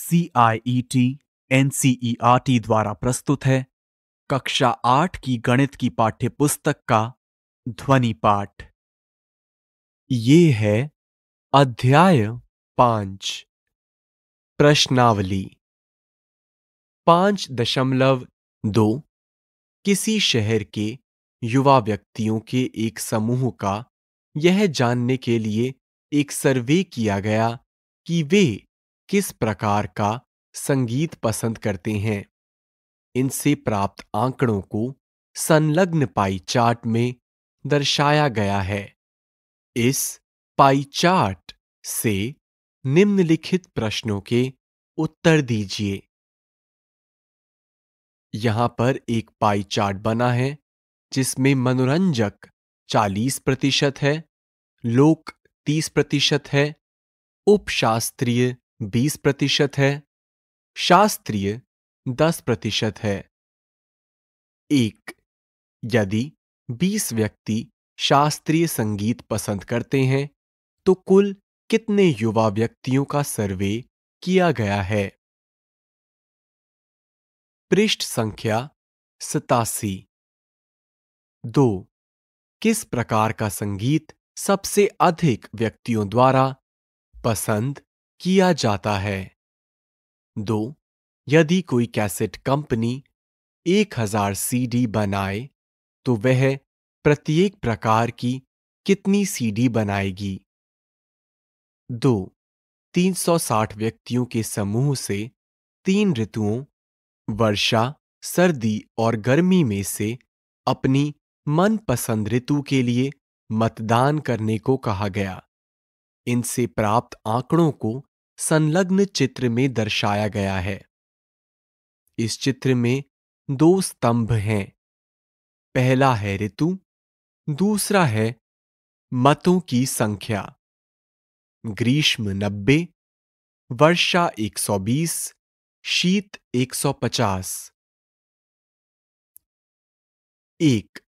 C I E T N C E R T द्वारा प्रस्तुत है कक्षा आठ की गणित की पाठ्य पुस्तक का ध्वनि पाठ ये है अध्याय पांच प्रश्नावली पांच दशमलव दो किसी शहर के युवा व्यक्तियों के एक समूह का यह जानने के लिए एक सर्वे किया गया कि वे किस प्रकार का संगीत पसंद करते हैं इनसे प्राप्त आंकड़ों को संलग्न पाई चार्ट में दर्शाया गया है इस पाई चार्ट से निम्नलिखित प्रश्नों के उत्तर दीजिए यहां पर एक पाई चार्ट बना है जिसमें मनोरंजक 40 प्रतिशत है लोक 30 प्रतिशत है उपशास्त्रीय बीस प्रतिशत है शास्त्रीय दस प्रतिशत है एक यदि बीस व्यक्ति शास्त्रीय संगीत पसंद करते हैं तो कुल कितने युवा व्यक्तियों का सर्वे किया गया है पृष्ठ संख्या सतासी दो किस प्रकार का संगीत सबसे अधिक व्यक्तियों द्वारा पसंद किया जाता है दो यदि कोई कैसेट कंपनी एक हजार सीडी बनाए तो वह प्रत्येक प्रकार की कितनी सीडी बनाएगी दो 360 व्यक्तियों के समूह से तीन ऋतुओं वर्षा सर्दी और गर्मी में से अपनी मनपसंद ऋतु के लिए मतदान करने को कहा गया इनसे प्राप्त आंकड़ों को संलग्न चित्र में दर्शाया गया है इस चित्र में दो स्तंभ हैं पहला है ऋतु दूसरा है मतों की संख्या ग्रीष्म 90, वर्षा 120, शीत 150। एक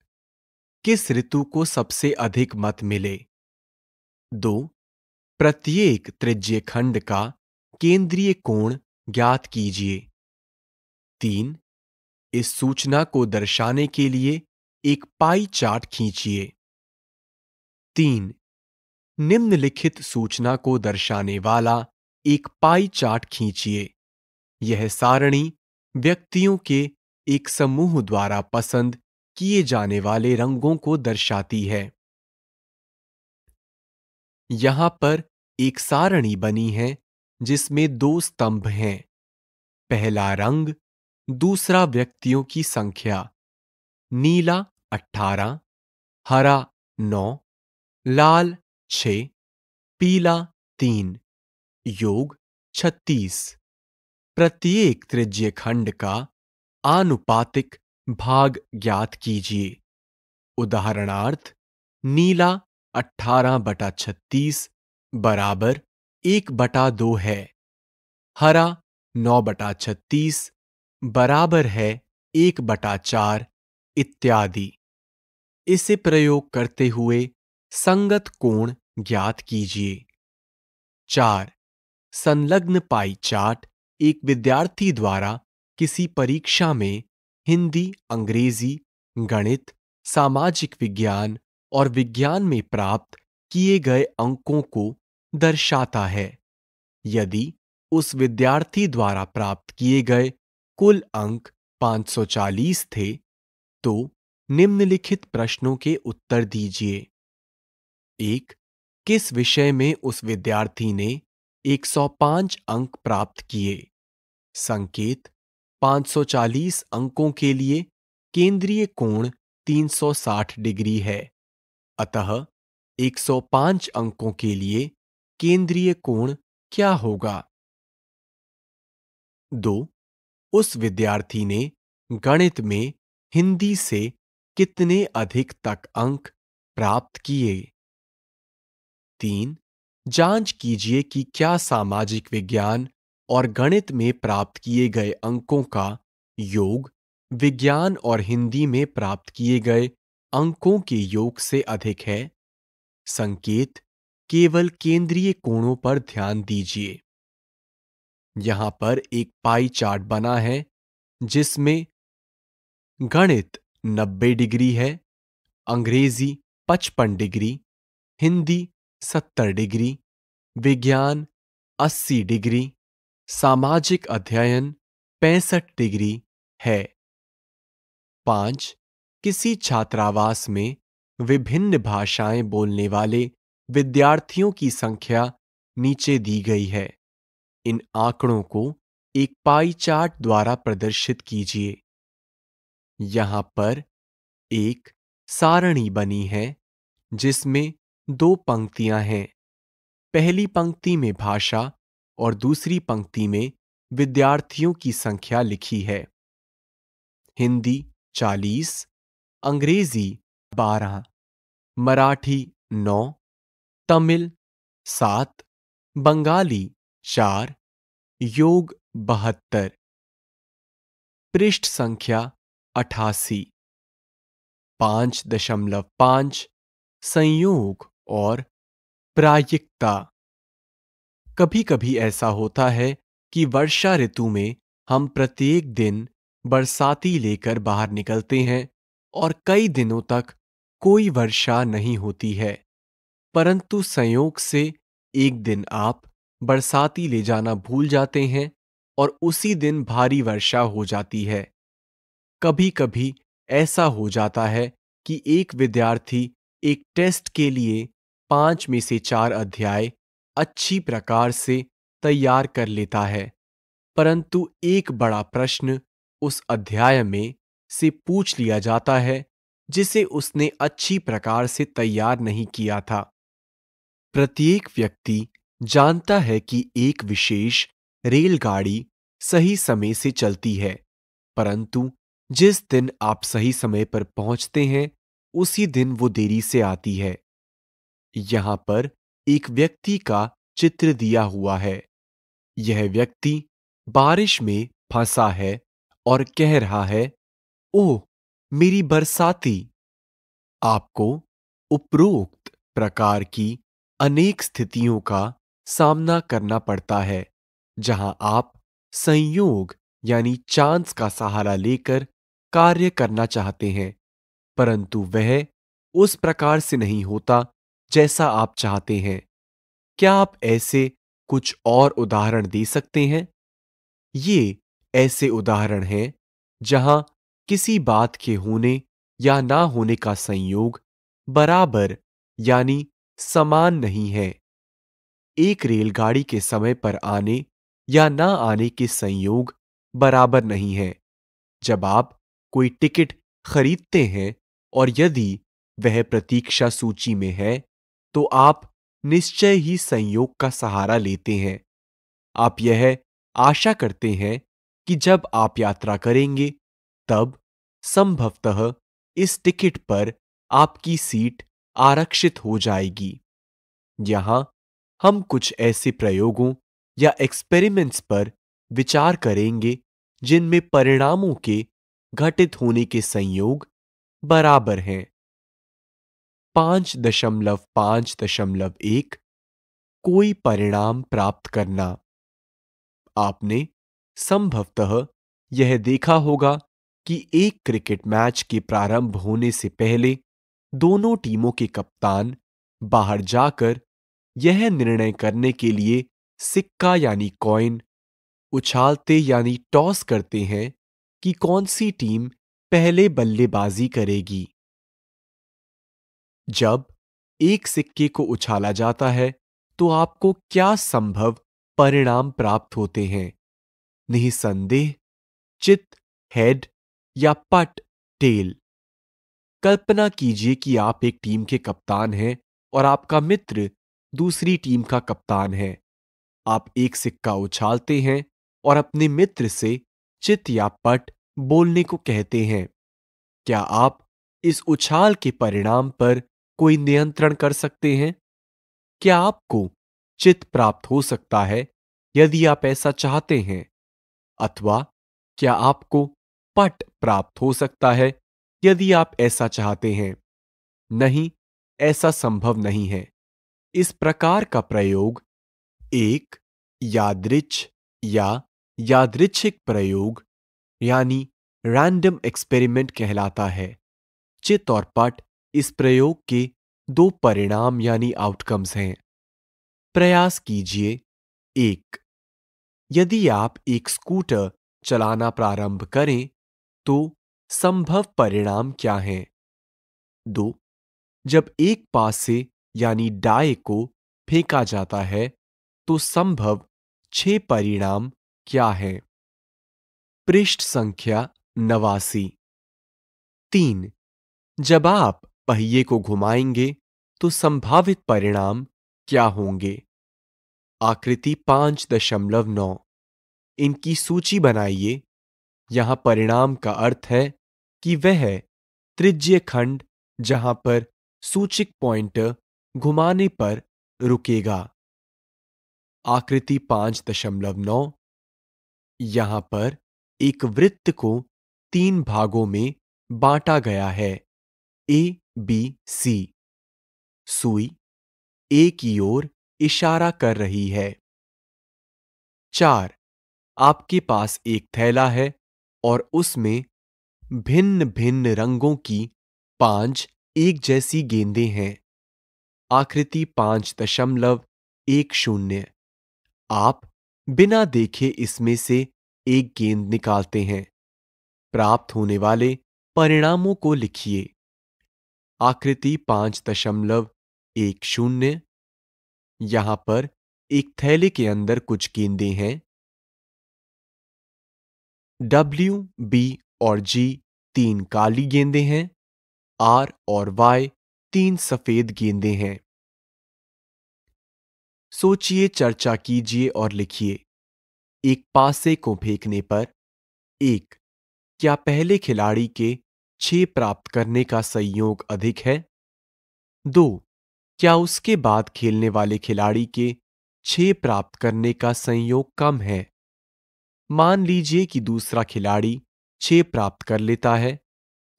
किस ऋतु को सबसे अधिक मत मिले दो प्रत्येक त्रिज्य खंड का केंद्रीय कोण ज्ञात कीजिए तीन इस सूचना को दर्शाने के लिए एक पाई चार्ट खींचिए तीन निम्नलिखित सूचना को दर्शाने वाला एक पाई चार्ट खींचिए यह सारणी व्यक्तियों के एक समूह द्वारा पसंद किए जाने वाले रंगों को दर्शाती है यहां पर एक सारणी बनी है जिसमें दो स्तंभ हैं पहला रंग दूसरा व्यक्तियों की संख्या नीला अठारह हरा नौ लाल छ पीला तीन योग छत्तीस प्रत्येक त्रिज्य खंड का आनुपातिक भाग ज्ञात कीजिए उदाहरणार्थ नीला अठारह बटा छत्तीस बराबर एक बटा दो है हरा नौ बटा छत्तीस बराबर है एक बटा चार इत्यादि इसे प्रयोग करते हुए संगत कोण ज्ञात कीजिए चार संलग्न पाई चार्ट एक विद्यार्थी द्वारा किसी परीक्षा में हिंदी अंग्रेजी गणित सामाजिक विज्ञान और विज्ञान में प्राप्त किए गए अंकों को दर्शाता है यदि उस विद्यार्थी द्वारा प्राप्त किए गए कुल अंक 540 थे तो निम्नलिखित प्रश्नों के उत्तर दीजिए एक किस विषय में उस विद्यार्थी ने 105 अंक प्राप्त किए संकेत 540 अंकों के लिए केंद्रीय कोण 360 डिग्री है अतः 105 अंकों के लिए केंद्रीय कोण क्या होगा दो उस विद्यार्थी ने गणित में हिंदी से कितने अधिक तक अंक प्राप्त किए तीन जांच कीजिए कि क्या सामाजिक विज्ञान और गणित में प्राप्त किए गए अंकों का योग विज्ञान और हिंदी में प्राप्त किए गए अंकों के योग से अधिक है संकेत केवल केंद्रीय कोणों पर ध्यान दीजिए यहां पर एक पाई चार्ट बना है जिसमें गणित 90 डिग्री है अंग्रेजी 55 डिग्री हिंदी 70 डिग्री विज्ञान 80 डिग्री सामाजिक अध्ययन 65 डिग्री है पांच किसी छात्रावास में विभिन्न भाषाएं बोलने वाले विद्यार्थियों की संख्या नीचे दी गई है इन आंकड़ों को एक पाई चार्ट द्वारा प्रदर्शित कीजिए यहां पर एक सारणी बनी है जिसमें दो पंक्तियां हैं पहली पंक्ति में भाषा और दूसरी पंक्ति में विद्यार्थियों की संख्या लिखी है हिंदी 40, अंग्रेजी 12, मराठी तमिल सात बंगाली चार योग बहत्तर पृष्ठ संख्या अठासी पांच दशमलव पांच संयोग और प्रायिकता कभी कभी ऐसा होता है कि वर्षा ऋतु में हम प्रत्येक दिन बरसाती लेकर बाहर निकलते हैं और कई दिनों तक कोई वर्षा नहीं होती है परंतु संयोग से एक दिन आप बरसाती ले जाना भूल जाते हैं और उसी दिन भारी वर्षा हो जाती है कभी कभी ऐसा हो जाता है कि एक विद्यार्थी एक टेस्ट के लिए पांच में से चार अध्याय अच्छी प्रकार से तैयार कर लेता है परंतु एक बड़ा प्रश्न उस अध्याय में से पूछ लिया जाता है जिसे उसने अच्छी प्रकार से तैयार नहीं किया था प्रत्येक व्यक्ति जानता है कि एक विशेष रेलगाड़ी सही समय से चलती है परंतु जिस दिन आप सही समय पर पहुंचते हैं उसी दिन वो देरी से आती है यहां पर एक व्यक्ति का चित्र दिया हुआ है यह व्यक्ति बारिश में फंसा है और कह रहा है ओह मेरी बरसाती आपको उपरोक्त प्रकार की अनेक स्थितियों का सामना करना पड़ता है जहां आप संयोग यानी चांस का सहारा लेकर कार्य करना चाहते हैं परंतु वह उस प्रकार से नहीं होता जैसा आप चाहते हैं क्या आप ऐसे कुछ और उदाहरण दे सकते हैं ये ऐसे उदाहरण हैं जहां किसी बात के होने या ना होने का संयोग बराबर यानी समान नहीं है एक रेलगाड़ी के समय पर आने या ना आने के संयोग बराबर नहीं है जब आप कोई टिकट खरीदते हैं और यदि वह प्रतीक्षा सूची में है तो आप निश्चय ही संयोग का सहारा लेते हैं आप यह आशा करते हैं कि जब आप यात्रा करेंगे तब संभवतः इस टिकट पर आपकी सीट आरक्षित हो जाएगी यहां हम कुछ ऐसे प्रयोगों या एक्सपेरिमेंट्स पर विचार करेंगे जिनमें परिणामों के घटित होने के संयोग बराबर हैं पांच दशमलव पांच दशमलव एक कोई परिणाम प्राप्त करना आपने संभवतः यह देखा होगा कि एक क्रिकेट मैच के प्रारंभ होने से पहले दोनों टीमों के कप्तान बाहर जाकर यह निर्णय करने के लिए सिक्का यानी कॉइन उछालते यानी टॉस करते हैं कि कौन सी टीम पहले बल्लेबाजी करेगी जब एक सिक्के को उछाला जाता है तो आपको क्या संभव परिणाम प्राप्त होते हैं निसंदेह चित हेड या पट टेल कल्पना कीजिए कि आप एक टीम के कप्तान हैं और आपका मित्र दूसरी टीम का कप्तान है आप एक सिक्का उछालते हैं और अपने मित्र से चित या पट बोलने को कहते हैं क्या आप इस उछाल के परिणाम पर कोई नियंत्रण कर सकते हैं क्या आपको चित प्राप्त हो सकता है यदि आप ऐसा चाहते हैं अथवा क्या आपको पट प्राप्त हो सकता है यदि आप ऐसा चाहते हैं नहीं ऐसा संभव नहीं है इस प्रकार का प्रयोग एक यादृच या यादृच्छिक प्रयोग यानी रैंडम एक्सपेरिमेंट कहलाता है चित और पट इस प्रयोग के दो परिणाम यानी आउटकम्स हैं प्रयास कीजिए एक यदि आप एक स्कूटर चलाना प्रारंभ करें तो संभव परिणाम क्या हैं दो जब एक पास से यानी डाए को फेंका जाता है तो संभव छह परिणाम क्या हैं पृष्ठ संख्या नवासी तीन जब आप पहिए को घुमाएंगे तो संभावित परिणाम क्या होंगे आकृति पांच दशमलव नौ इनकी सूची बनाइए यहां परिणाम का अर्थ है कि वह त्रिज्य खंड जहां पर सूचिक पॉइंटर घुमाने पर रुकेगा आकृति पांच दशमलव नौ यहां पर एक वृत्त को तीन भागों में बांटा गया है ए बी सी सुई ए की ओर इशारा कर रही है चार आपके पास एक थैला है और उसमें भिन्न भिन्न रंगों की पांच एक जैसी गेंदें हैं आकृति पांच दशमलव एक शून्य आप बिना देखे इसमें से एक गेंद निकालते हैं प्राप्त होने वाले परिणामों को लिखिए आकृति पांच दशमलव एक शून्य यहां पर एक थैले के अंदर कुछ गेंदे हैं डब्ल्यू बी और जी तीन काली गेंदे हैं आर और वाई तीन सफेद गेंदे हैं सोचिए चर्चा कीजिए और लिखिए एक पासे को फेंकने पर एक क्या पहले खिलाड़ी के छह प्राप्त करने का संयोग अधिक है दो क्या उसके बाद खेलने वाले खिलाड़ी के छह प्राप्त करने का संयोग कम है मान लीजिए कि दूसरा खिलाड़ी छे प्राप्त कर लेता है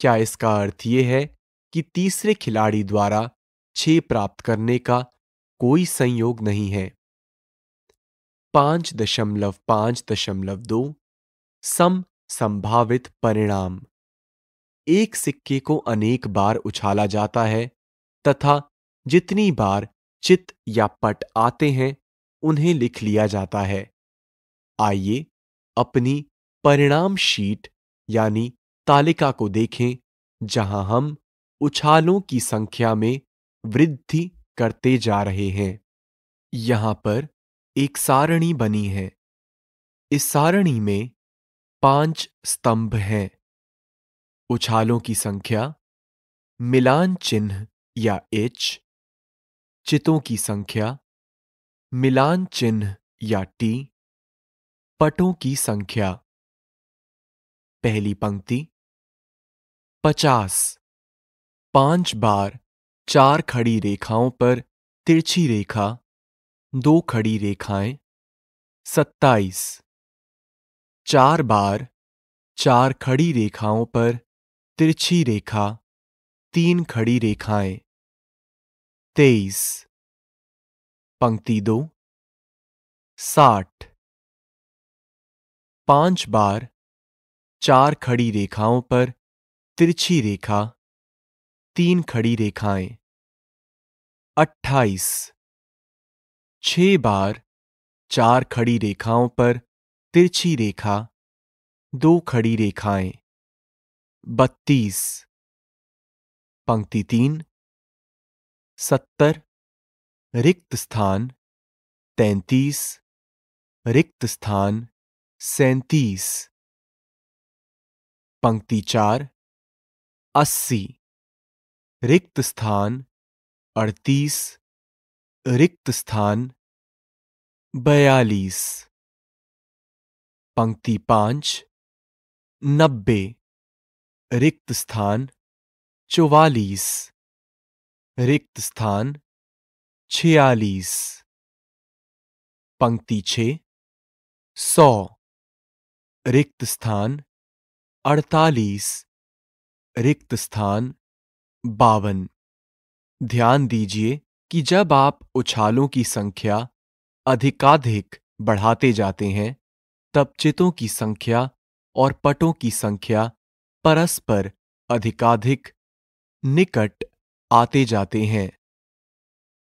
क्या इसका अर्थ यह है कि तीसरे खिलाड़ी द्वारा छे प्राप्त करने का कोई संयोग नहीं है पांच दशमलव पांच दशमलव दो सम संभावित परिणाम एक सिक्के को अनेक बार उछाला जाता है तथा जितनी बार चित या पट आते हैं उन्हें लिख लिया जाता है आइए अपनी परिणाम शीट यानी तालिका को देखें जहां हम उछालों की संख्या में वृद्धि करते जा रहे हैं यहां पर एक सारणी बनी है इस सारणी में पांच स्तंभ हैं उछालों की संख्या मिलान चिन्ह या एच चितों की संख्या मिलान चिन्ह या टी पटों की संख्या पहली पंक्ति पचास पांच बार चार खड़ी रेखाओं पर तिरछी रेखा दो खड़ी रेखाएं सत्ताईस चार बार चार खड़ी रेखाओं पर तिरछी रेखा तीन खड़ी रेखाएं तेईस पंक्ति दो साठ पांच बार चार खड़ी रेखाओं पर तिरछी रेखा तीन खड़ी रेखाएं अट्ठाईस छह बार चार खड़ी रेखाओं पर तिरछी रेखा दो खड़ी रेखाएं बत्तीस पंक्ति तीन सत्तर रिक्त स्थान तैंतीस रिक्त स्थान सैंतीस पंक्ति चार अस्सी रिक्त स्थान अड़तीस रिक्त स्थान बयालीस पंक्ति पांच नब्बे रिक्त स्थान चौवालीस रिक्त स्थान छियालीस पंक्ति छ सौ रिक्त स्थान अड़तालीस रिक्त स्थान बावन ध्यान दीजिए कि जब आप उछालों की संख्या अधिकाधिक बढ़ाते जाते हैं तब चितों की संख्या और पटों की संख्या परस्पर अधिकाधिक निकट आते जाते हैं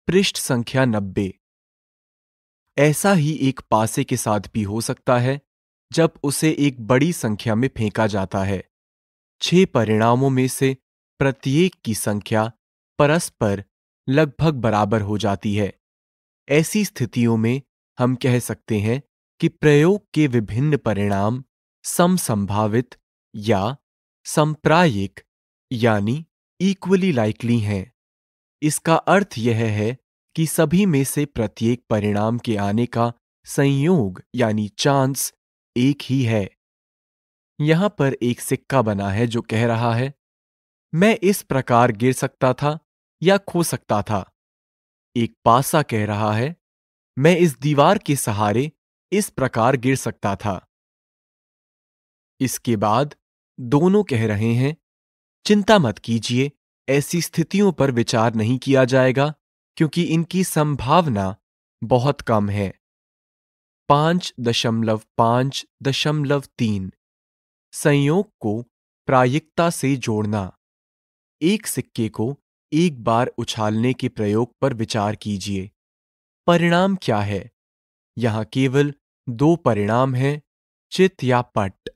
पृष्ठ संख्या नब्बे ऐसा ही एक पासे के साथ भी हो सकता है जब उसे एक बड़ी संख्या में फेंका जाता है छह परिणामों में से प्रत्येक की संख्या परस्पर लगभग बराबर हो जाती है ऐसी स्थितियों में हम कह सकते हैं कि प्रयोग के विभिन्न परिणाम समसंभावित या संप्रायिक यानी इक्वली लाइकली हैं इसका अर्थ यह है कि सभी में से प्रत्येक परिणाम के आने का संयोग यानी चांस एक ही है यहां पर एक सिक्का बना है जो कह रहा है मैं इस प्रकार गिर सकता था या खो सकता था एक पासा कह रहा है मैं इस दीवार के सहारे इस प्रकार गिर सकता था इसके बाद दोनों कह रहे हैं चिंता मत कीजिए ऐसी स्थितियों पर विचार नहीं किया जाएगा क्योंकि इनकी संभावना बहुत कम है पांच दशमलव पांच दशमलव तीन संयोग को प्रायिकता से जोड़ना एक सिक्के को एक बार उछालने के प्रयोग पर विचार कीजिए परिणाम क्या है यहाँ केवल दो परिणाम हैं चित या पट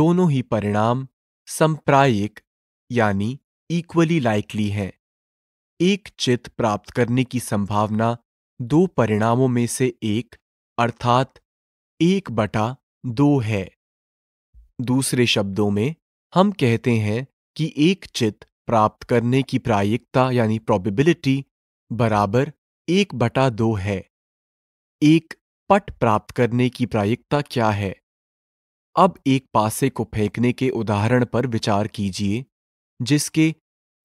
दोनों ही परिणाम संप्रायिक यानी इक्वली लाइकली हैं एक चित प्राप्त करने की संभावना दो परिणामों में से एक अर्थात एक बटा दो है दूसरे शब्दों में हम कहते हैं कि एक चित प्राप्त करने की प्रायिकता यानी प्रोबेबिलिटी बराबर एक बटा दो है एक पट प्राप्त करने की प्रायिकता क्या है अब एक पासे को फेंकने के उदाहरण पर विचार कीजिए जिसके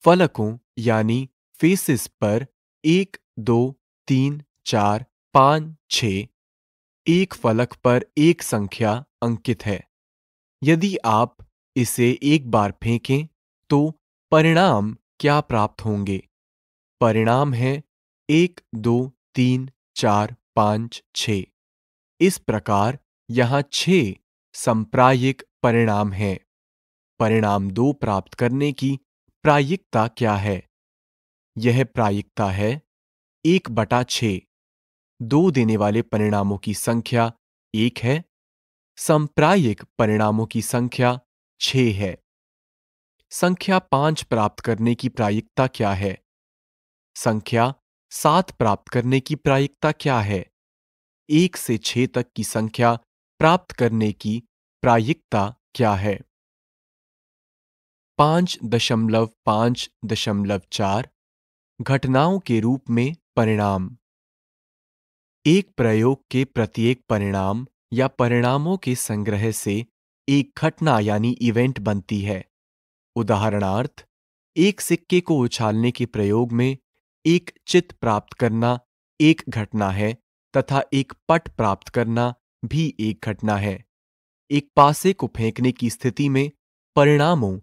फलकों यानी फेसिस पर एक दो तीन चार पांच छ एक फलक पर एक संख्या अंकित है यदि आप इसे एक बार फेंकें तो परिणाम क्या प्राप्त होंगे परिणाम है एक दो तीन चार पांच छ इस प्रकार यहाँ छ संप्रायिक परिणाम है परिणाम दो प्राप्त करने की प्रायिकता क्या है यह प्रायिकता है एक बटा छ दो देने वाले परिणामों की संख्या एक है संप्रायिक परिणामों की संख्या छ है संख्या पांच प्राप्त करने की प्रायिकता क्या है संख्या सात प्राप्त करने की प्रायिकता क्या है एक से छह तक की संख्या प्राप्त करने की प्रायिकता क्या है पांच दशमलव पांच दशमलव चार घटनाओं के रूप में परिणाम एक प्रयोग के प्रत्येक परिणाम या परिणामों के संग्रह से एक घटना यानी इवेंट बनती है उदाहरणार्थ एक सिक्के को उछालने के प्रयोग में एक चित प्राप्त करना एक घटना है तथा एक पट प्राप्त करना भी एक घटना है एक पासे को फेंकने की स्थिति में परिणामों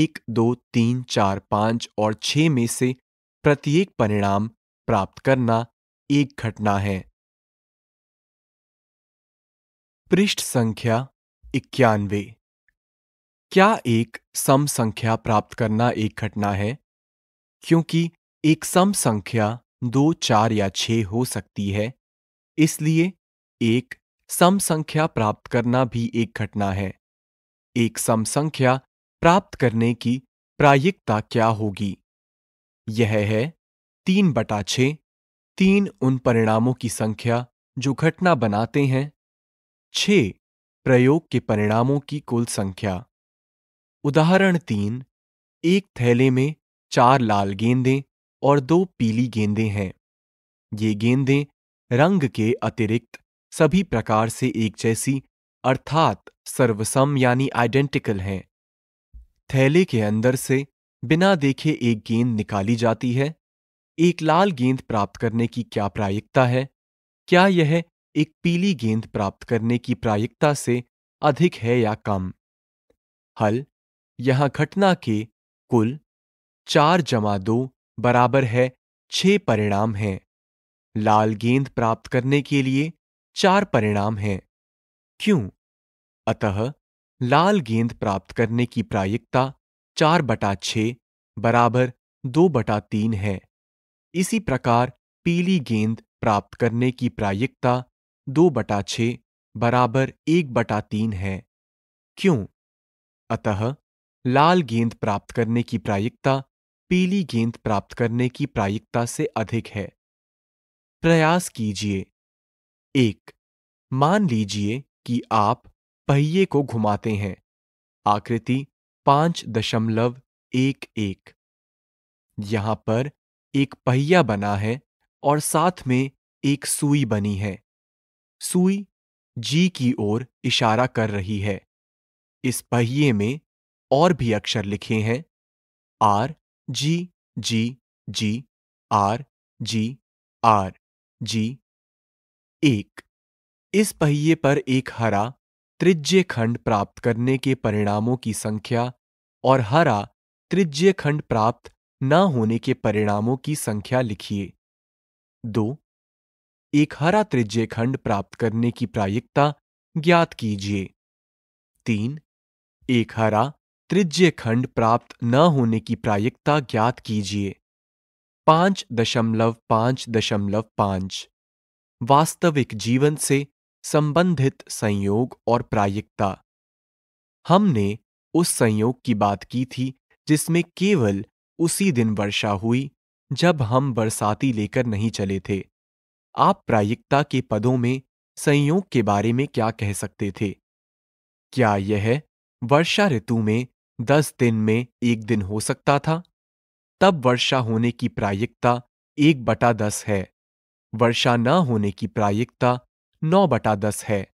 एक दो तीन चार पांच और छह में से प्रत्येक परिणाम प्राप्त करना एक घटना है पृष्ठ संख्या इक्यानवे क्या एक सम संख्या प्राप्त करना एक घटना है क्योंकि एक सम संख्या दो चार या छह हो सकती है इसलिए एक सम संख्या प्राप्त करना भी एक घटना है एक सम संख्या प्राप्त करने की प्रायिकता क्या होगी यह है तीन बटा छ तीन उन परिणामों की संख्या जो घटना बनाते हैं छ प्रयोग के परिणामों की कुल संख्या उदाहरण तीन एक थैले में चार लाल गेंदें और दो पीली गेंदें हैं ये गेंदें रंग के अतिरिक्त सभी प्रकार से एक जैसी अर्थात सर्वसम यानी आइडेंटिकल हैं थैले के अंदर से बिना देखे एक गेंद निकाली जाती है एक लाल गेंद प्राप्त करने की क्या प्रायिकता है क्या यह एक पीली गेंद प्राप्त करने की प्रायिकता से अधिक है या कम हल यहां घटना के कुल चार जमा दो बराबर है छह परिणाम हैं लाल गेंद प्राप्त करने के लिए चार परिणाम हैं क्यों अतः लाल गेंद प्राप्त करने की प्रायिकता चार बटा छ बराबर दो बटा तीन है इसी प्रकार पीली गेंद प्राप्त करने की प्रायिकता दो बटा छ बराबर एक बटा तीन है क्यों अतः लाल गेंद प्राप्त करने की प्रायिकता पीली गेंद प्राप्त करने की प्रायिकता से अधिक है प्रयास कीजिए एक मान लीजिए कि आप पहिए को घुमाते हैं आकृति पांच दशमलव एक एक यहां पर एक पहिया बना है और साथ में एक सुई बनी है सुई जी की ओर इशारा कर रही है इस पहिए में और भी अक्षर लिखे हैं R G G G R G R G एक इस पहिए पर एक हरा त्रिज्य खंड प्राप्त करने के परिणामों की संख्या और हरा त्रिज्य खंड प्राप्त न होने के परिणामों की संख्या लिखिए दो एक हरा त्रिज्य खंड प्राप्त करने की प्रायिकता ज्ञात कीजिए तीन एक हरा त्रिज्य खंड प्राप्त न होने की प्रायिकता ज्ञात कीजिए पांच दशमलव पांच दशमलव पांच वास्तविक जीवन से संबंधित संयोग और प्रायिकता हमने उस संयोग की बात की थी जिसमें केवल उसी दिन वर्षा हुई जब हम बरसाती लेकर नहीं चले थे आप प्रायिकता के पदों में संयोग के बारे में क्या कह सकते थे क्या यह वर्षा ऋतु में दस दिन में एक दिन हो सकता था तब वर्षा होने की प्रायिकता एक बटा दस है वर्षा न होने की प्रायिकता नौ बटा दस है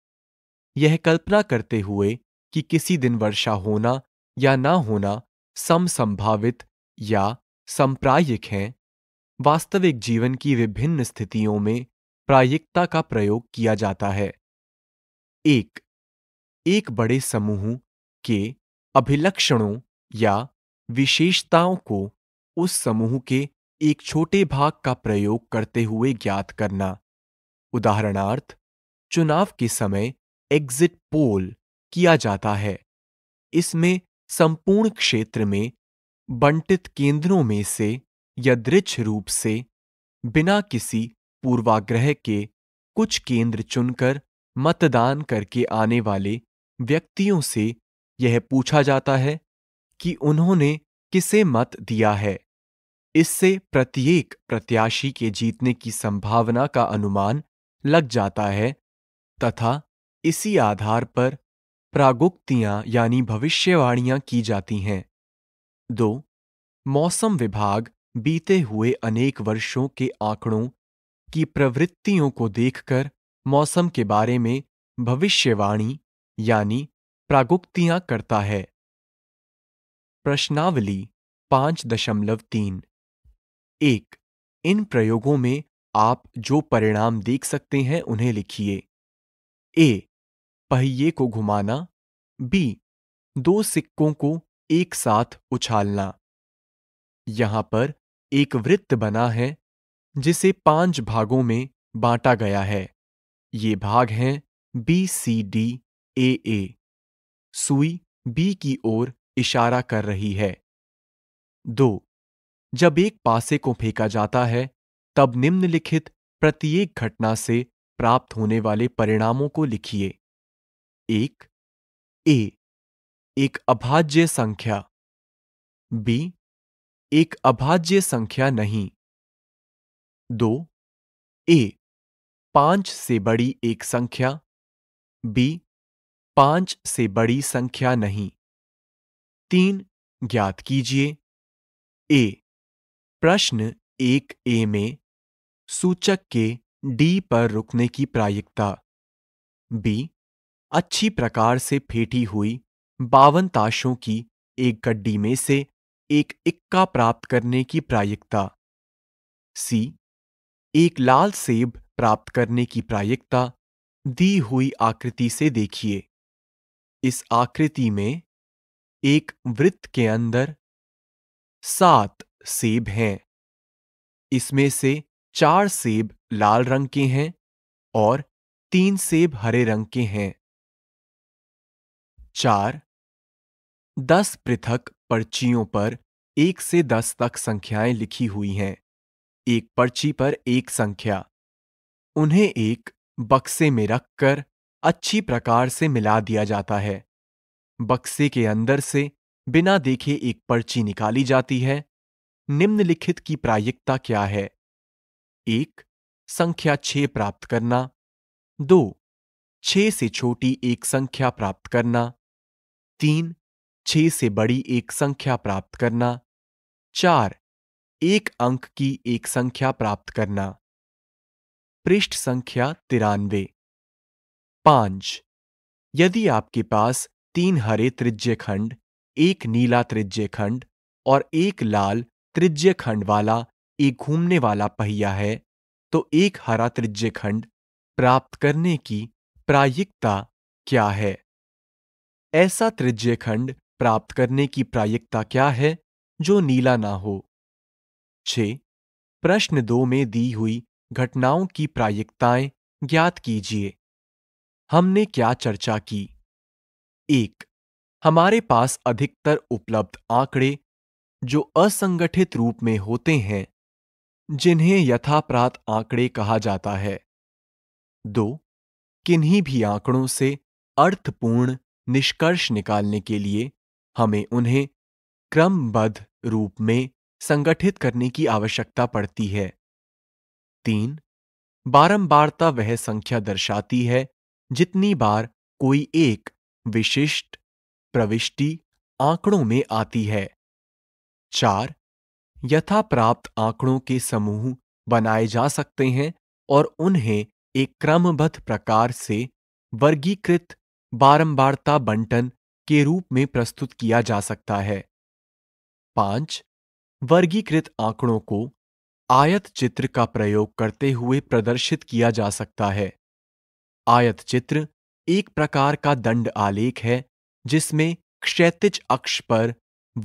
यह कल्पना करते हुए कि किसी दिन वर्षा होना या ना होना समसंभावित या संप्रायिक है वास्तविक जीवन की विभिन्न स्थितियों में प्रायिकता का प्रयोग किया जाता है एक एक बड़े समूह के अभिलक्षणों या विशेषताओं को उस समूह के एक छोटे भाग का प्रयोग करते हुए ज्ञात करना उदाहरणार्थ चुनाव के समय एग्जिट पोल किया जाता है इसमें संपूर्ण क्षेत्र में बंटित केंद्रों में से यदृच रूप से बिना किसी पूर्वाग्रह के कुछ केंद्र चुनकर मतदान करके आने वाले व्यक्तियों से यह पूछा जाता है कि उन्होंने किसे मत दिया है इससे प्रत्येक प्रत्याशी के जीतने की संभावना का अनुमान लग जाता है तथा इसी आधार पर प्रागुक्तियां यानी भविष्यवाणियां की जाती हैं दो मौसम विभाग बीते हुए अनेक वर्षों के आंकड़ों की प्रवृत्तियों को देखकर मौसम के बारे में भविष्यवाणी यानी प्रागुक्तियां करता है प्रश्नावली पांच दशमलव तीन एक इन प्रयोगों में आप जो परिणाम देख सकते हैं उन्हें लिखिए ए पहिए को घुमाना बी दो सिक्कों को एक साथ उछालना यहां पर एक वृत्त बना है जिसे पांच भागों में बांटा गया है ये भाग हैं बी सी डी ए ए सुई बी की ओर इशारा कर रही है दो जब एक पासे को फेंका जाता है तब निम्नलिखित प्रत्येक घटना से प्राप्त होने वाले परिणामों को लिखिए एक ए एक अभाज्य संख्या बी एक अभाज्य संख्या नहीं दो ए पांच से बड़ी एक संख्या बी पांच से बड़ी संख्या नहीं तीन ज्ञात कीजिए ए प्रश्न एक ए में सूचक के डी पर रुकने की प्रायिकता बी अच्छी प्रकार से फेटी हुई बावन ताशों की एक गड्डी में से एक इक्का प्राप्त करने की प्रायिकता सी एक लाल सेब प्राप्त करने की प्रायिकता दी हुई आकृति से देखिए इस आकृति में एक वृत्त के अंदर सात सेब हैं इसमें से चार सेब लाल रंग के हैं और तीन सेब हरे रंग के हैं चार दस पृथक पर्चियों पर एक से दस तक संख्याएं लिखी हुई हैं एक पर्ची पर एक संख्या उन्हें एक बक्से में रखकर अच्छी प्रकार से मिला दिया जाता है बक्से के अंदर से बिना देखे एक पर्ची निकाली जाती है निम्नलिखित की प्रायिकता क्या है एक संख्या छह प्राप्त करना दो छह से छोटी एक संख्या प्राप्त करना तीन छह से बड़ी एक संख्या प्राप्त करना चार एक अंक की एक संख्या प्राप्त करना पृष्ठ संख्या तिरानवे पांच यदि आपके पास तीन हरे त्रिज्य खंड एक नीला त्रिज्य खंड और एक लाल त्रिज्य खंड वाला एक घूमने वाला पहिया है तो एक हरा त्रिज्य खंड प्राप्त करने की प्रायिकता क्या है ऐसा त्रिज्य खंड प्राप्त करने की प्रायिकता क्या है जो नीला ना हो छ प्रश्न दो में दी हुई घटनाओं की प्रायिकताएं ज्ञात कीजिए हमने क्या चर्चा की एक हमारे पास अधिकतर उपलब्ध आंकड़े जो असंगठित रूप में होते हैं जिन्हें यथाप्रात आंकड़े कहा जाता है दो किन्हीं भी आंकड़ों से अर्थपूर्ण निष्कर्ष निकालने के लिए हमें उन्हें क्रमबद्ध रूप में संगठित करने की आवश्यकता पड़ती है तीन बारंबारता वह संख्या दर्शाती है जितनी बार कोई एक विशिष्ट प्रविष्टि आंकड़ों में आती है चार यथा प्राप्त आंकड़ों के समूह बनाए जा सकते हैं और उन्हें एक क्रमबद्ध प्रकार से वर्गीकृत बारंबारता बंटन के रूप में प्रस्तुत किया जा सकता है पांच वर्गीकृत आंकड़ों को आयत चित्र का प्रयोग करते हुए प्रदर्शित किया जा सकता है आयत चित्र एक प्रकार का दंड आलेख है जिसमें क्षैतिज अक्ष पर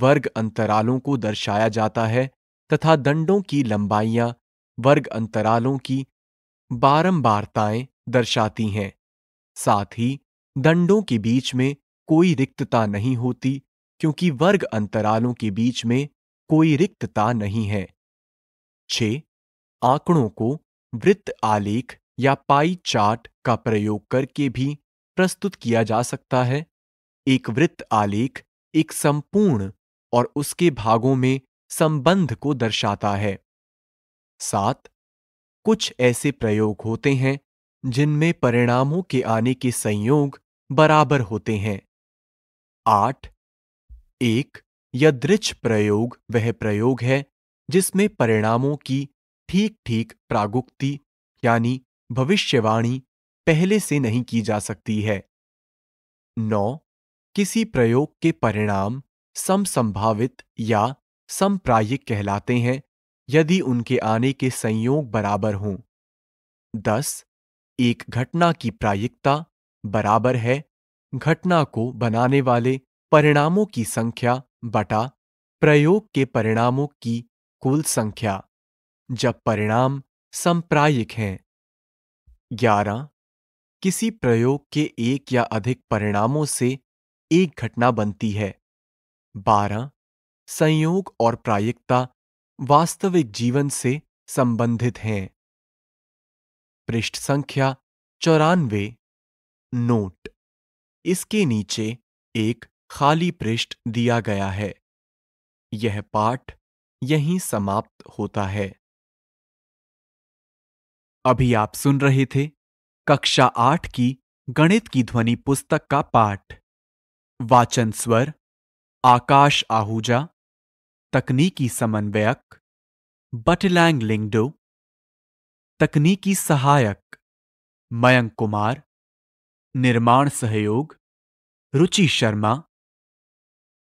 वर्ग अंतरालों को दर्शाया जाता है तथा दंडों की लंबाइयां वर्ग अंतरालों की बारंबारताएं दर्शाती हैं साथ ही दंडों के बीच में कोई रिक्तता नहीं होती क्योंकि वर्ग अंतरालों के बीच में कोई रिक्तता नहीं है छ आंकड़ों को वृत्त आलेख या पाई चार्ट का प्रयोग करके भी प्रस्तुत किया जा सकता है एक वृत्त आलेख एक संपूर्ण और उसके भागों में संबंध को दर्शाता है सात कुछ ऐसे प्रयोग होते हैं जिनमें परिणामों के आने के संयोग बराबर होते हैं आठ एक यदृच प्रयोग वह प्रयोग है जिसमें परिणामों की ठीक ठीक प्रागुक्ति यानी भविष्यवाणी पहले से नहीं की जा सकती है नौ किसी प्रयोग के परिणाम समसंभावित या समप्रायिक कहलाते हैं यदि उनके आने के संयोग बराबर हों दस एक घटना की प्रायिकता बराबर है घटना को बनाने वाले परिणामों की संख्या बटा प्रयोग के परिणामों की कुल संख्या जब परिणाम संप्रायिक हैं ग्यारह किसी प्रयोग के एक या अधिक परिणामों से एक घटना बनती है बारह संयोग और प्रायिकता वास्तविक जीवन से संबंधित हैं पृष्ठ संख्या चौरानवे नोट इसके नीचे एक खाली पृष्ठ दिया गया है यह पाठ यहीं समाप्त होता है अभी आप सुन रहे थे कक्षा आठ की गणित की ध्वनि पुस्तक का पाठ वाचन स्वर आकाश आहूजा तकनीकी समन्वयक बटलैंग लिंगडो तकनीकी सहायक मयंक कुमार निर्माण सहयोग रुचि शर्मा